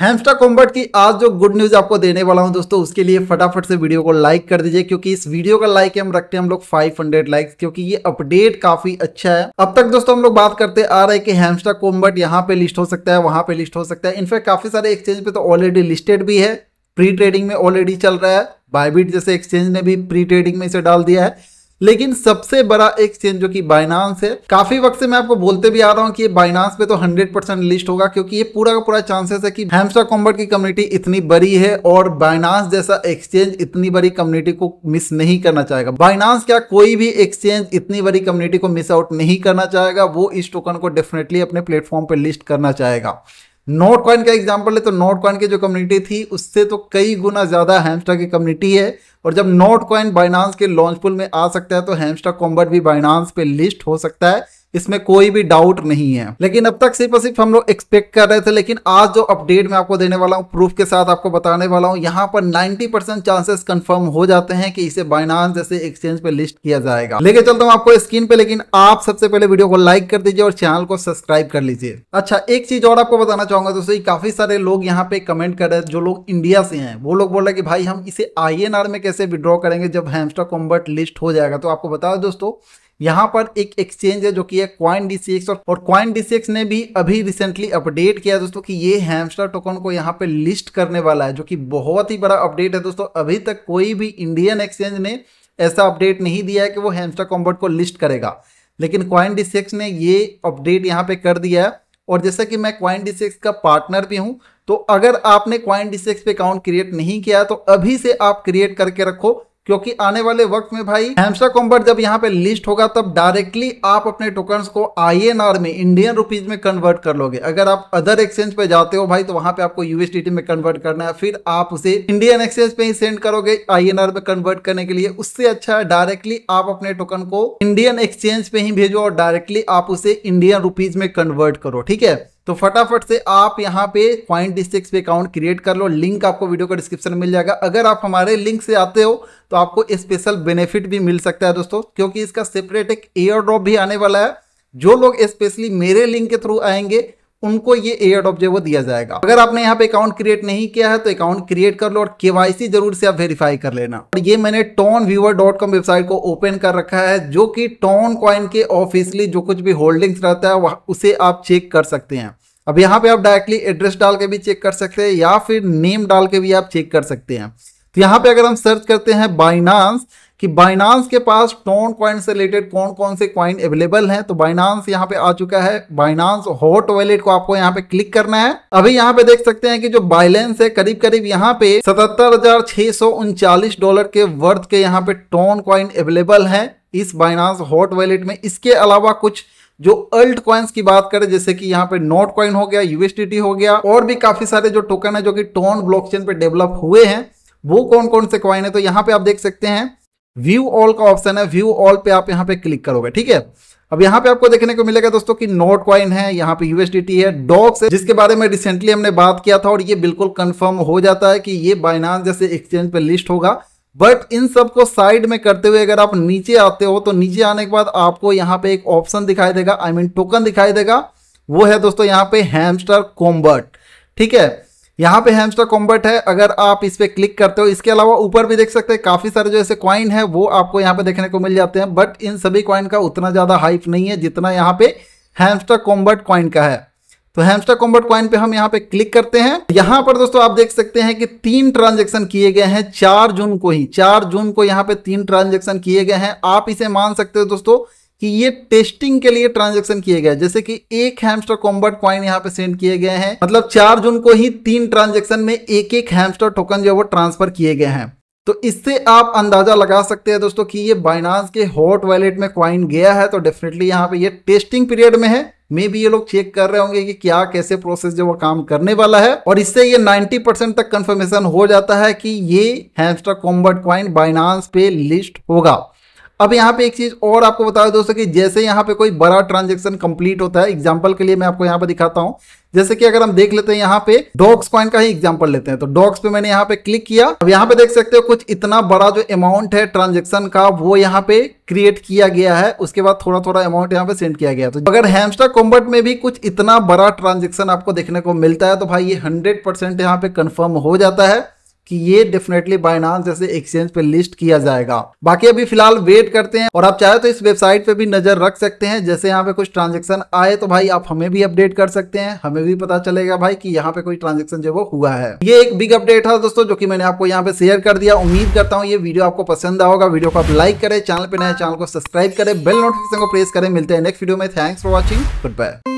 हेमस्टा combat की आज जो गुड न्यूज आपको देने वाला हूं दोस्तों उसके लिए फटाफट से वीडियो को लाइक कर दीजिए क्योंकि इस वीडियो का लाइक हम रखते हैं हम लोग 500 लाइक्स क्योंकि ये अपडेट काफी अच्छा है अब तक दोस्तों हम लोग बात करते आ रहे हैं कि हेमस्टा कॉम्बर्ट यहाँ पे लिस्ट हो सकता है वहां पे लिस्ट हो सकता है इनफैक्ट काफी सारे एक्सचेंज पे तो ऑलरेडी लिस्टेड भी है प्री ट्रेडिंग में ऑलरेडी चल रहा है बायबिट जैसे एक्सचेंज ने भी प्री ट्रेडिंग में इसे डाल दिया है लेकिन सबसे बड़ा एक्सचेंज जो कि बाइनांस है काफी वक्त से मैं आपको बोलते भी आ रहा हूँ कि बाइनांस पे तो 100 परसेंट लिस्ट होगा क्योंकि ये पूरा का पूरा चांसेस है कि हेमसा कॉम्बर्ट की कम्युनिटी इतनी बड़ी है और बाइनांस जैसा एक्सचेंज इतनी बड़ी कम्युनिटी को मिस नहीं करना चाहेगा बाइनांस क्या कोई भी एक्सचेंज इतनी बड़ी कम्युनिटी को मिस आउट नहीं करना चाहेगा वो इस टोकन को डेफिनेटली अपने प्लेटफॉर्म पर लिस्ट करना चाहेगा नोट कॉइन का एग्जाम्पल है तो नोट कॉइन की जो कम्युनिटी थी उससे तो कई गुना ज़्यादा हैमस्टा की कम्युनिटी है और जब नोट कॉइन बाइनांस के लॉन्च पुल में आ सकता है तो हैमस्टा कॉम्बर्ट भी बाइनांस पे लिस्ट हो सकता है इसमें कोई भी डाउट नहीं है लेकिन अब तक सिर्फ और सिर्फ हम लोग एक्सपेक्ट कर रहे थे लेकिन आज जो अपडेट मैं आपको देने वाला हूँ प्रूफ के साथ आपको बताने वाला हूँ यहाँ पर 90 परसेंट चांसेस कंफर्म हो जाते हैं कि इसे बाइनांस जैसे एक्सचेंज पे लिस्ट किया जाएगा लेकिन चलता हूँ आपको स्क्रीन पे लेकिन आप सबसे पहले वीडियो को लाइक कर दीजिए और चैनल को सब्सक्राइब कर लीजिए अच्छा एक चीज और आपको बताना चाहूंगा दोस्तों काफी सारे लोग यहाँ पे कमेंट कर रहे हैं जो लोग इंडिया से है वो लोग बोल रहे कि भाई हम इसे आई में कैसे विड्रॉ करेंगे जब हेमस्टॉक कॉम्बर्ट लिस्ट हो जाएगा तो आपको बताओ दोस्तों यहाँ पर एक एक्सचेंज है जो कि है क्वाइन डी और, और क्वाइन डी ने भी अभी रिसेंटली अपडेट किया दोस्तों कि ये हैमस्टर टोकन को यहाँ पे लिस्ट करने वाला है जो कि बहुत ही बड़ा अपडेट है दोस्तों अभी तक कोई भी इंडियन एक्सचेंज ने ऐसा अपडेट नहीं दिया है कि वो हैमस्टर कॉम्बर्ट को लिस्ट करेगा लेकिन क्वाइन डी ने ये अपडेट यहाँ पे कर दिया है और जैसा कि मैं क्वाइन डी का पार्टनर भी हूँ तो अगर आपने क्वाइन डी पे अकाउंट क्रिएट नहीं किया तो अभी से आप क्रिएट करके रखो क्योंकि आने वाले वक्त में भाई हेमसा कॉम्बर्ट जब यहाँ पे लिस्ट होगा तब डायरेक्टली आप अपने टोकन को आई में इंडियन रुपीज में कन्वर्ट कर लोगे अगर आप अदर एक्सचेंज पे जाते हो भाई तो वहां पे आपको यूएसडीटी में कन्वर्ट करना है फिर आप उसे इंडियन एक्सचेंज पे ही सेंड करोगे आई में कन्वर्ट करने के लिए उससे अच्छा है डायरेक्टली आप अपने टोकन को इंडियन एक्सचेंज पे ही भेजो और डायरेक्टली आप उसे इंडियन रुपीज में कन्वर्ट करो ठीक है तो फटाफट से आप यहाँ पे पॉइंट डिस्ट्रिक्स सिक्स पे अकाउंट क्रिएट कर लो लिंक आपको वीडियो का डिस्क्रिप्शन मिल जाएगा अगर आप हमारे लिंक से आते हो तो आपको स्पेशल बेनिफिट भी मिल सकता है दोस्तों क्योंकि इसका सेपरेट एक एयर ड्रॉप भी आने वाला है जो लोग स्पेशली मेरे लिंक के थ्रू आएंगे उनको ये एयर ऑफ जो वो दिया जाएगा अगर आपने यहाँ पे अकाउंट क्रिएट नहीं किया है तो अकाउंट क्रिएट कर लो और केवाईसी जरूर से आप वेरीफाई कर लेना और ये मैंने Tonviewer dot com website को ओपन कर रखा है जो कि टोन कॉइन के ऑफिसली जो कुछ भी होल्डिंग्स रहता है उसे आप चेक कर सकते हैं अब यहाँ पे आप डायरेक्टली एड्रेस डाल के भी चेक कर सकते हैं या फिर नेम डाल के भी आप चेक कर सकते हैं तो यहाँ पे अगर हम सर्च करते हैं बाइनांस कि बाइनांस के पास टोन कॉइन से रिलेटेड कौन कौन से कॉइन अवेलेबल हैं तो बाइनांस यहाँ पे आ चुका है बाइनांस हॉट वॉलेट को आपको यहाँ पे क्लिक करना है अभी यहाँ पे देख सकते हैं कि जो बाइलेंस है करीब करीब यहाँ पे सतहत्तर डॉलर के वर्थ के यहाँ पे टोन क्वाइन अवेलेबल है इस बाइनांस हॉट वॉलेट में इसके अलावा कुछ जो अल्ट क्वाइंस की बात करें जैसे कि यहाँ पे नोट क्वाइन हो गया यूएसडीटी हो गया और भी काफी सारे जो टोकन है जो कि टोन ब्लॉकचेन पे डेवलप हुए हैं वो कौन कौन से क्वाइन है तो यहाँ पे आप देख सकते हैं व्यू ऑल का ऑप्शन है व्यू ऑल पे आप यहाँ पे क्लिक करोगे ठीक है अब यहाँ पे आपको देखने को मिलेगा दोस्तों कि नोट क्वाइन है यहाँ पे यूएसडीटी है डॉक्स है जिसके बारे में रिसेंटली हमने बात किया था और ये बिल्कुल कंफर्म हो जाता है कि ये बाइनांस जैसे एक्सचेंज पे लिस्ट होगा बट इन सबको साइड में करते हुए अगर आप नीचे आते हो तो नीचे आने के बाद आपको यहाँ पे एक ऑप्शन दिखाई देगा आई मीन टोकन दिखाई देगा वो है दोस्तों यहाँ पे हैमस्टर कॉम्बर्ट ठीक है यहाँ पे हैमस्टर कॉम्बर्ट है अगर आप इस पर क्लिक करते हो इसके अलावा ऊपर भी देख सकते हैं काफ़ी सारे जो ऐसे कॉइन है वो आपको यहाँ पे देखने को मिल जाते हैं बट इन सभी कॉइन का उतना ज़्यादा हाइप नहीं है जितना यहाँ पे हैमस्टर कॉम्बर्ट कॉइन का है तो हैमस्टर कॉम्बर्ट क्वाइन पे हम यहाँ पे क्लिक करते हैं यहाँ पर दोस्तों आप देख सकते हैं कि तीन ट्रांजेक्शन किए गए हैं चार जून को ही चार जून को यहाँ पे तीन ट्रांजेक्शन किए गए हैं आप इसे मान सकते हो दोस्तों कि ये टेस्टिंग के लिए ट्रांजेक्शन किए गए जैसे कि एक हैमस्टर कॉम्बर्ट क्वाइन यहाँ पे सेंड किए गए हैं मतलब चार जून को ही तीन ट्रांजेक्शन में एक एक हैमस्टर टोकन जो है वो ट्रांसफर किए गए हैं तो इससे आप अंदाजा लगा सकते हैं दोस्तों कि ये बाइनास के हॉट वॉलेट में क्वाइन गया है तो डेफिनेटली यहाँ पे ये टेस्टिंग पीरियड में है मे भी ये लोग चेक कर रहे होंगे कि क्या कैसे प्रोसेस जो वो काम करने वाला है और इससे ये 90 परसेंट तक कंफर्मेशन हो जाता है कि ये हैमस्टर कॉम्बर्ट क्वाइन बाइनास पे लिस्ट होगा अब यहाँ पे एक चीज़ और आपको बता रहे दोस्तों कि जैसे यहाँ पे कोई बड़ा ट्रांजेक्शन कंप्लीट होता है एग्जाम्पल के लिए मैं आपको यहाँ पे दिखाता हूँ जैसे कि अगर हम देख लेते हैं यहाँ पे डॉक्स कॉइन का ही एग्जाम्पल लेते हैं तो डॉक्स पे मैंने यहाँ पे क्लिक किया अब यहाँ पे देख सकते हो कुछ इतना बड़ा जो अमाउंट है ट्रांजेक्शन का वो यहाँ पे क्रिएट किया गया है उसके बाद थोड़ा थोड़ा अमाउंट यहाँ पे सेंड किया गया तो अगर हैमस्टर कॉम्बर्ट में भी कुछ इतना बड़ा ट्रांजेक्शन आपको देखने को मिलता है तो भाई ये हंड्रेड परसेंट यहाँ पे कन्फर्म हो जाता है कि ये डेफिनेटली बाइनांस जैसे एक्सचेंज पे लिस्ट किया जाएगा बाकी अभी फिलहाल वेट करते हैं और आप चाहे तो इस वेबसाइट पे भी नजर रख सकते हैं जैसे यहाँ पे कुछ ट्रांजेक्शन आए तो भाई आप हमें भी अपडेट कर सकते हैं हमें भी पता चलेगा भाई कि यहाँ पे कोई ट्रांजेक्शन जो वो हुआ है ये एक बिग अपडेट है दोस्तों जो की मैंने आपको यहाँ पे शेयर कर दिया उम्मीद करता हूँ ये वीडियो आपको पसंद आओगा वीडियो को आप लाइक करें चैनल पे नए चैनल को सब्सक्राइब करें बेल नोटिफिकेशन को प्रेस करें मिलते हैं नेक्स्ट वीडियो में thanks for watching good bye